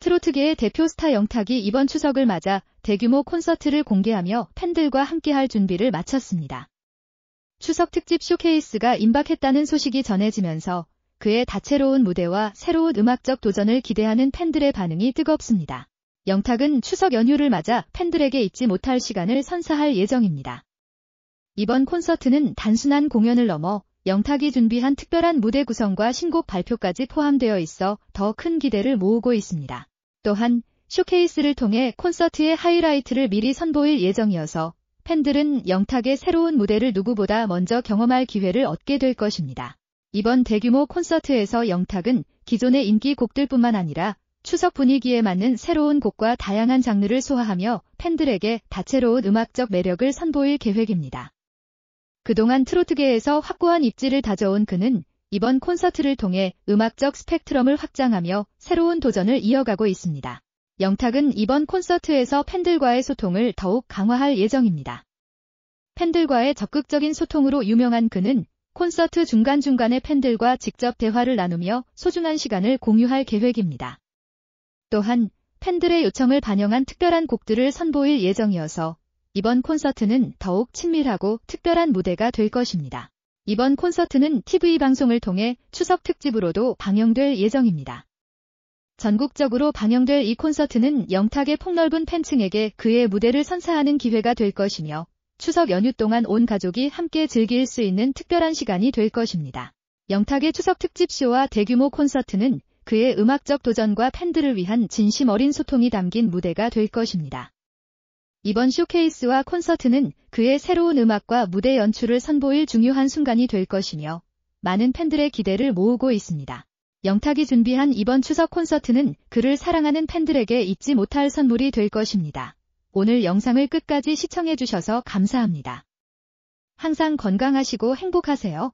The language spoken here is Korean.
트로트계의 대표 스타 영탁이 이번 추석을 맞아 대규모 콘서트를 공개하며 팬들과 함께할 준비를 마쳤습니다. 추석 특집 쇼케이스가 임박했다는 소식이 전해지면서 그의 다채로운 무대와 새로운 음악적 도전을 기대하는 팬들의 반응이 뜨겁습니다. 영탁은 추석 연휴를 맞아 팬들에게 잊지 못할 시간을 선사할 예정입니다. 이번 콘서트는 단순한 공연을 넘어 영탁이 준비한 특별한 무대 구성과 신곡 발표까지 포함되어 있어 더 큰 기대를 모으고 있습니다. 또한 쇼케이스를 통해 콘서트의 하이라이트를 미리 선보일 예정이어서 팬들은 영탁의 새로운 무대를 누구보다 먼저 경험할 기회를 얻게 될 것입니다. 이번 대규모 콘서트에서 영탁은 기존의 인기 곡들뿐만 아니라 추석 분위기에 맞는 새로운 곡과 다양한 장르를 소화하며 팬들에게 다채로운 음악적 매력을 선보일 계획입니다. 그동안 트로트계에서 확고한 입지를 다져온 그는 이번 콘서트를 통해 음악적 스펙트럼을 확장하며 새로운 도전을 이어가고 있습니다. 영탁은 이번 콘서트에서 팬들과의 소통을 더욱 강화할 예정입니다. 팬들과의 적극적인 소통으로 유명한 그는 콘서트 중간중간에 팬들과 직접 대화를 나누며 소중한 시간을 공유할 계획입니다. 또한 팬들의 요청을 반영한 특별한 곡들을 선보일 예정이어서 이번 콘서트는 더욱 친밀하고 특별한 무대가 될 것입니다. 이번 콘서트는 TV 방송을 통해 추석 특집으로도 방영될 예정입니다. 전국적으로 방영될 이 콘서트는 영탁의 폭넓은 팬층에게 그의 무대를 선사하는 기회가 될 것이며 추석 연휴 동안 온 가족이 함께 즐길 수 있는 특별한 시간이 될 것입니다. 영탁의 추석 특집 쇼와 대규모 콘서트는 그의 음악적 도전과 팬들을 위한 진심 어린 소통이 담긴 무대가 될 것입니다. 이번 쇼케이스와 콘서트는 그의 새로운 음악과 무대 연출을 선보일 중요한 순간이 될 것이며 많은 팬들의 기대를 모으고 있습니다. 영탁이 준비한 이번 추석 콘서트는 그를 사랑하는 팬들에게 잊지 못할 선물이 될 것입니다. 오늘 영상을 끝까지 시청해주셔서 감사합니다. 항상 건강하시고 행복하세요.